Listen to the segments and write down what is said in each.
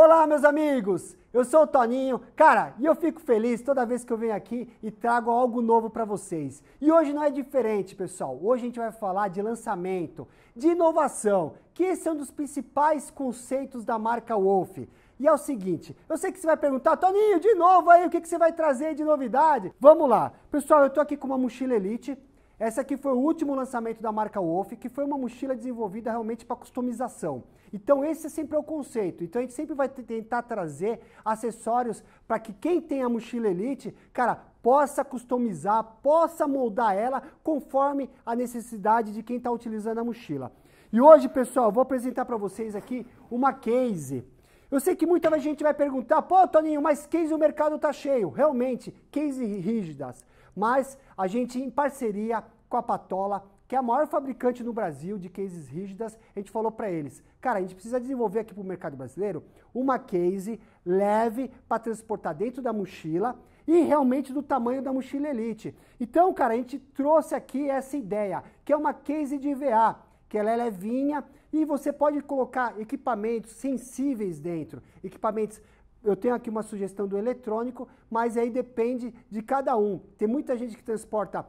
Olá, meus amigos! Eu sou o Toninho. Cara, e eu fico feliz toda vez que eu venho aqui e trago algo novo para vocês. E hoje não é diferente, pessoal. Hoje a gente vai falar de lançamento, de inovação, que esse é um dos principais conceitos da marca Wolf. E é o seguinte, eu sei que você vai perguntar, Toninho, de novo aí, o que, que você vai trazer de novidade? Vamos lá. Pessoal, eu estou aqui com uma mochila Elite, essa aqui foi o último lançamento da marca Wolf, que foi uma mochila desenvolvida realmente para customização. Então esse é sempre é o conceito. Então a gente sempre vai tentar trazer acessórios para que quem tem a mochila Elite, cara, possa customizar, possa moldar ela conforme a necessidade de quem está utilizando a mochila. E hoje, pessoal, vou apresentar para vocês aqui uma case eu sei que muita gente vai perguntar, pô, Toninho, mas case o mercado tá cheio. Realmente, case rígidas. Mas a gente, em parceria com a Patola, que é a maior fabricante no Brasil de cases rígidas, a gente falou para eles, cara, a gente precisa desenvolver aqui para o mercado brasileiro uma case leve para transportar dentro da mochila e realmente do tamanho da mochila Elite. Então, cara, a gente trouxe aqui essa ideia, que é uma case de va, que ela é levinha e você pode colocar equipamentos sensíveis dentro, equipamentos eu tenho aqui uma sugestão do eletrônico, mas aí depende de cada um. Tem muita gente que transporta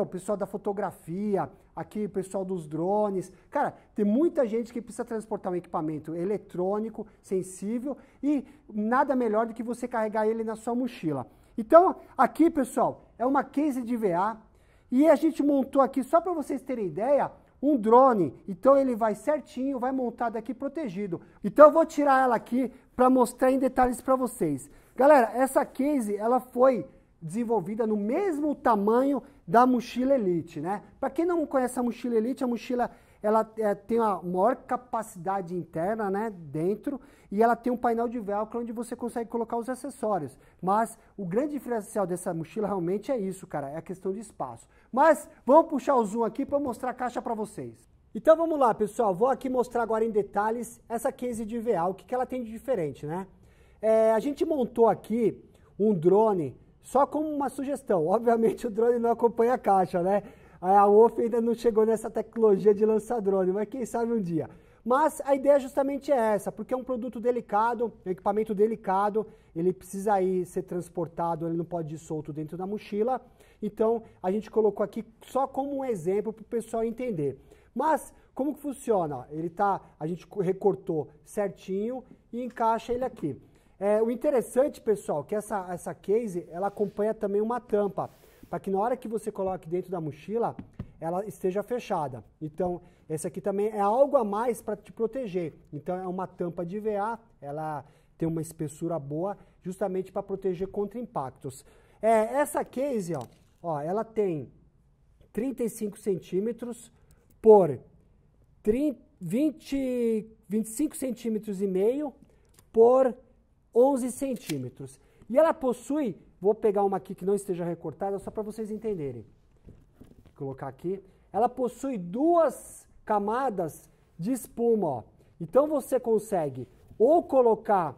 o pessoal da fotografia, aqui o pessoal dos drones. Cara, tem muita gente que precisa transportar um equipamento eletrônico, sensível e nada melhor do que você carregar ele na sua mochila. Então, aqui, pessoal, é uma case de VA e a gente montou aqui só para vocês terem ideia um drone. Então ele vai certinho, vai montado aqui protegido. Então eu vou tirar ela aqui para mostrar em detalhes para vocês. Galera, essa case ela foi desenvolvida no mesmo tamanho da mochila Elite, né? Para quem não conhece a mochila Elite, a mochila ela é, tem a maior capacidade interna, né, dentro, e ela tem um painel de velcro onde você consegue colocar os acessórios. Mas o grande diferencial dessa mochila realmente é isso, cara, é a questão de espaço. Mas vamos puxar o zoom aqui para mostrar a caixa para vocês. Então vamos lá, pessoal, vou aqui mostrar agora em detalhes essa case de EVA, o que, que ela tem de diferente, né? É, a gente montou aqui um drone só como uma sugestão. Obviamente o drone não acompanha a caixa, né? A UOF ainda não chegou nessa tecnologia de lançar drone, mas quem sabe um dia. Mas a ideia justamente é essa, porque é um produto delicado, é um equipamento delicado, ele precisa aí ser transportado, ele não pode ir solto dentro da mochila. Então, a gente colocou aqui só como um exemplo para o pessoal entender. Mas como que funciona? Ele tá, a gente recortou certinho e encaixa ele aqui. É, o interessante, pessoal, é que essa, essa case, ela acompanha também uma tampa para que na hora que você coloque dentro da mochila, ela esteja fechada. Então, esse aqui também é algo a mais para te proteger. Então, é uma tampa de VA, ela tem uma espessura boa, justamente para proteger contra impactos. É, essa case, ó, ó, ela tem 35 centímetros por 30, 20, 25 centímetros e meio por 11 centímetros. E ela possui Vou pegar uma aqui que não esteja recortada, só para vocês entenderem. Vou colocar aqui. Ela possui duas camadas de espuma. Ó. Então você consegue ou colocar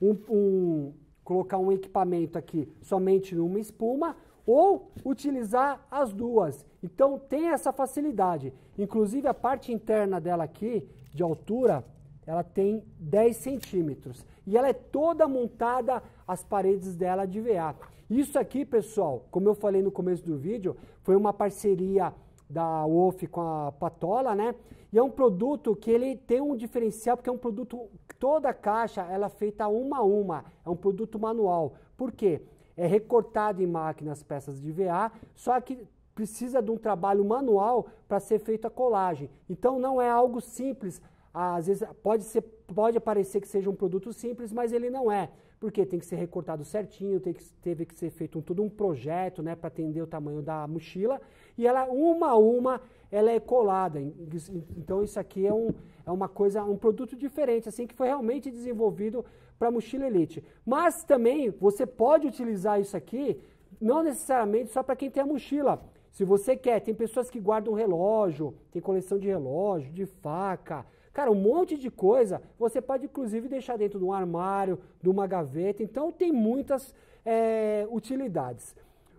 um, um, colocar um equipamento aqui somente numa espuma ou utilizar as duas. Então tem essa facilidade. Inclusive a parte interna dela aqui de altura, ela tem 10 centímetros e ela é toda montada as paredes dela de VA. Isso aqui, pessoal, como eu falei no começo do vídeo, foi uma parceria da Wolf com a Patola, né? E é um produto que ele tem um diferencial, porque é um produto, toda a caixa ela é feita uma a uma, é um produto manual. Por quê? É recortado em máquinas peças de VA, só que precisa de um trabalho manual para ser feita a colagem. Então não é algo simples, às vezes pode ser pode parecer que seja um produto simples, mas ele não é, porque tem que ser recortado certinho, que, teve que ser feito um, todo um projeto né, para atender o tamanho da mochila, e ela, uma a uma, ela é colada. Então isso aqui é, um, é uma coisa, um produto diferente, assim, que foi realmente desenvolvido para mochila elite. Mas também você pode utilizar isso aqui, não necessariamente só para quem tem a mochila. Se você quer, tem pessoas que guardam relógio, tem coleção de relógio, de faca, Cara, um monte de coisa você pode inclusive deixar dentro de um armário, de uma gaveta. Então tem muitas é, utilidades.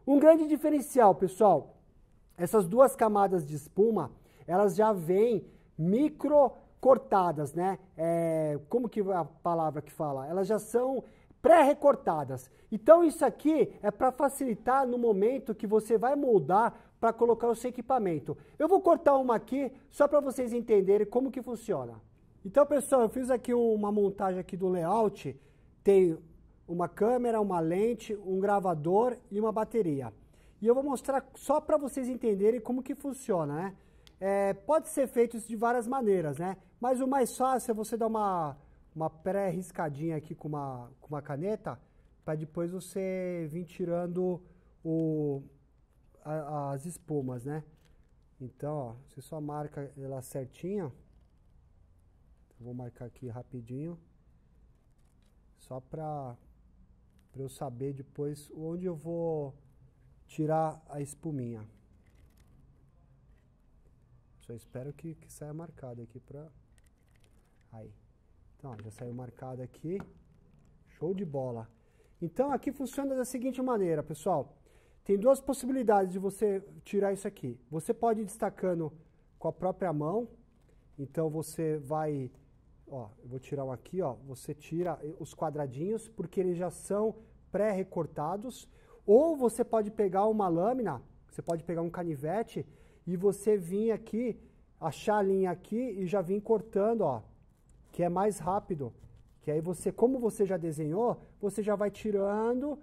Um grande diferencial, pessoal, essas duas camadas de espuma, elas já vêm micro cortadas, né? É, como que a palavra que fala? Elas já são pré-recortadas. Então isso aqui é para facilitar no momento que você vai moldar para colocar o seu equipamento. Eu vou cortar uma aqui só para vocês entenderem como que funciona. Então pessoal, eu fiz aqui uma montagem aqui do layout, tem uma câmera, uma lente, um gravador e uma bateria. E eu vou mostrar só para vocês entenderem como que funciona, né? É, pode ser feito isso de várias maneiras, né? Mas o mais fácil é você dar uma uma pré-riscadinha aqui com uma, com uma caneta, para depois você vir tirando o, a, as espumas, né? Então, ó, você só marca ela certinha. vou marcar aqui rapidinho. Só para para eu saber depois onde eu vou tirar a espuminha. Só espero que, que saia marcado aqui para aí. Então, já saiu marcado aqui. Show de bola. Então, aqui funciona da seguinte maneira, pessoal. Tem duas possibilidades de você tirar isso aqui. Você pode ir destacando com a própria mão. Então, você vai... Ó, eu vou tirar um aqui, ó. Você tira eh, os quadradinhos, porque eles já são pré-recortados. Ou você pode pegar uma lâmina, você pode pegar um canivete e você vir aqui, achar a linha aqui e já vir cortando, ó que é mais rápido. Que aí você, como você já desenhou, você já vai tirando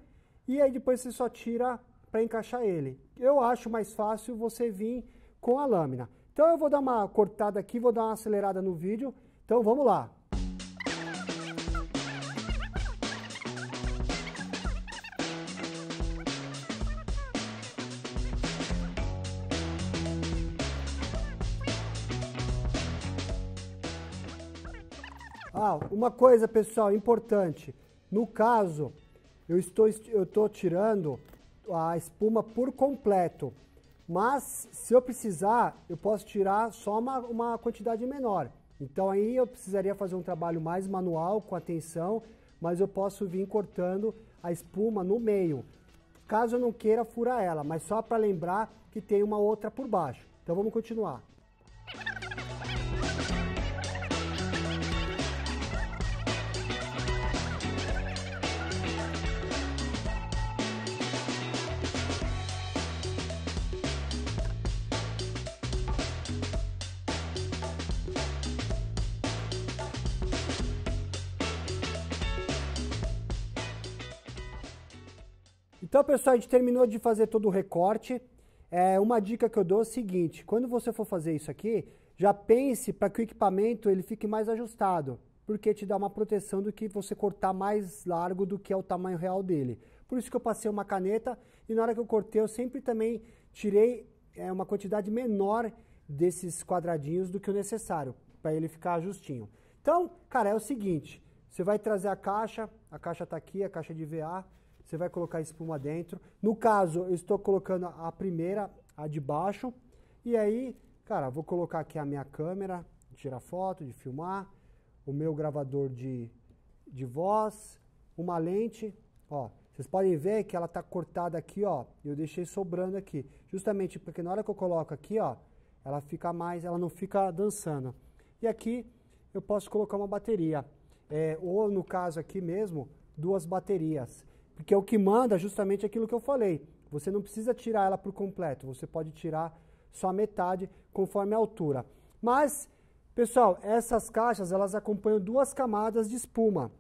e aí depois você só tira para encaixar ele. Eu acho mais fácil você vir com a lâmina. Então eu vou dar uma cortada aqui, vou dar uma acelerada no vídeo. Então vamos lá. Ah, uma coisa, pessoal, importante. No caso, eu estou, eu estou tirando a espuma por completo. Mas, se eu precisar, eu posso tirar só uma, uma quantidade menor. Então, aí eu precisaria fazer um trabalho mais manual, com atenção, mas eu posso vir cortando a espuma no meio. Caso eu não queira furar ela, mas só para lembrar que tem uma outra por baixo. Então, vamos continuar. Então, pessoal, a gente terminou de fazer todo o recorte. É, uma dica que eu dou é o seguinte, quando você for fazer isso aqui, já pense para que o equipamento ele fique mais ajustado, porque te dá uma proteção do que você cortar mais largo do que é o tamanho real dele. Por isso que eu passei uma caneta e na hora que eu cortei eu sempre também tirei é, uma quantidade menor desses quadradinhos do que o necessário, para ele ficar justinho. Então, cara, é o seguinte, você vai trazer a caixa, a caixa está aqui, a caixa de VA, você vai colocar a espuma dentro. No caso, eu estou colocando a primeira, a de baixo. E aí, cara, vou colocar aqui a minha câmera, de tirar foto, de filmar, o meu gravador de, de voz, uma lente, ó. Vocês podem ver que ela está cortada aqui, ó. Eu deixei sobrando aqui. Justamente porque na hora que eu coloco aqui, ó, ela fica mais, ela não fica dançando. E aqui eu posso colocar uma bateria. É, ou no caso aqui mesmo, duas baterias. Porque o que manda é justamente aquilo que eu falei. Você não precisa tirar ela por completo, você pode tirar só a metade conforme a altura. Mas, pessoal, essas caixas elas acompanham duas camadas de espuma.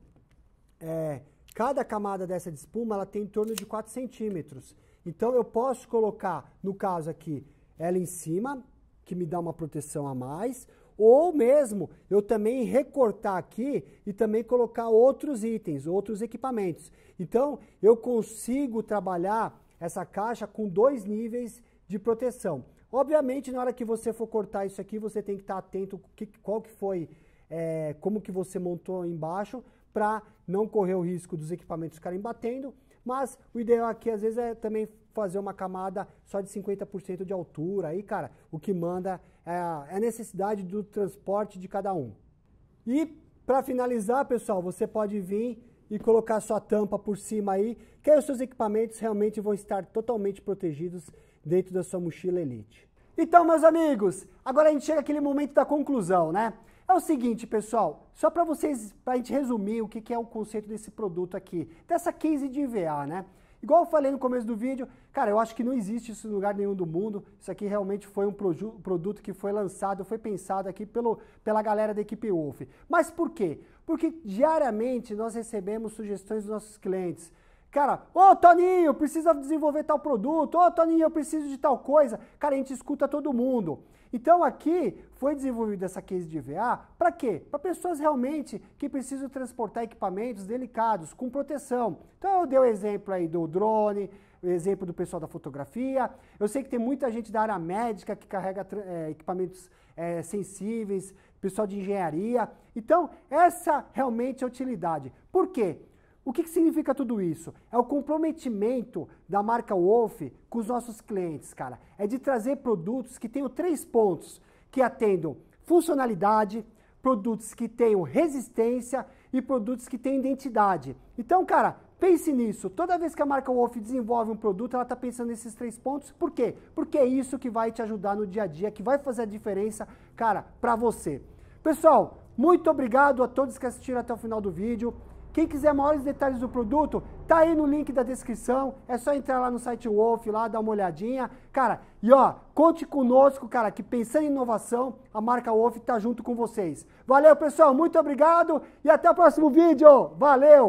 É, cada camada dessa de espuma ela tem em torno de 4 centímetros. Então eu posso colocar, no caso aqui, ela em cima, que me dá uma proteção a mais, ou mesmo eu também recortar aqui e também colocar outros itens, outros equipamentos. Então eu consigo trabalhar essa caixa com dois níveis de proteção. Obviamente, na hora que você for cortar isso aqui, você tem que estar atento que, qual que foi, é, como que você montou embaixo, para não correr o risco dos equipamentos ficarem batendo. Mas o ideal aqui, às vezes, é também fazer uma camada só de 50% de altura. Aí, cara, o que manda é a é necessidade do transporte de cada um. E para finalizar, pessoal, você pode vir e colocar sua tampa por cima aí, que aí os seus equipamentos realmente vão estar totalmente protegidos dentro da sua mochila Elite. Então, meus amigos, agora a gente chega aquele momento da conclusão, né? É o seguinte, pessoal, só para vocês, para a gente resumir o que, que, é o conceito desse produto aqui, dessa case de IVA, né? Igual eu falei no começo do vídeo, cara, eu acho que não existe isso em lugar nenhum do mundo. Isso aqui realmente foi um produto que foi lançado, foi pensado aqui pelo, pela galera da equipe Wolf. Mas por quê? Porque diariamente nós recebemos sugestões dos nossos clientes. Cara, ô oh, Toninho, precisa desenvolver tal produto, ô oh, Toninho, eu preciso de tal coisa. Cara, a gente escuta todo mundo. Então aqui foi desenvolvida essa case de VA para quê? Para pessoas realmente que precisam transportar equipamentos delicados com proteção. Então eu dei o exemplo aí do drone, o exemplo do pessoal da fotografia. Eu sei que tem muita gente da área médica que carrega é, equipamentos é, sensíveis, pessoal de engenharia. Então essa realmente é a utilidade. Por quê? O que, que, significa tudo isso? É o comprometimento da marca Wolf com os nossos clientes, cara. É de trazer produtos que tenham três pontos, que atendam funcionalidade, produtos que tenham resistência e produtos que tenham identidade. Então, cara, pense nisso. Toda vez que a marca Wolf desenvolve um produto, ela está pensando nesses três pontos. Por quê? Porque é isso que vai te ajudar no dia a dia, que vai fazer a diferença, cara, para você. Pessoal, muito obrigado a todos que assistiram até o final do vídeo. Quem quiser maiores detalhes do produto, tá aí no link da descrição. É só entrar lá no site Wolf, lá dar uma olhadinha. Cara, e ó, conte conosco, cara, que pensando em inovação, a marca Wolf tá junto com vocês. Valeu, pessoal, muito obrigado e até o próximo vídeo. Valeu!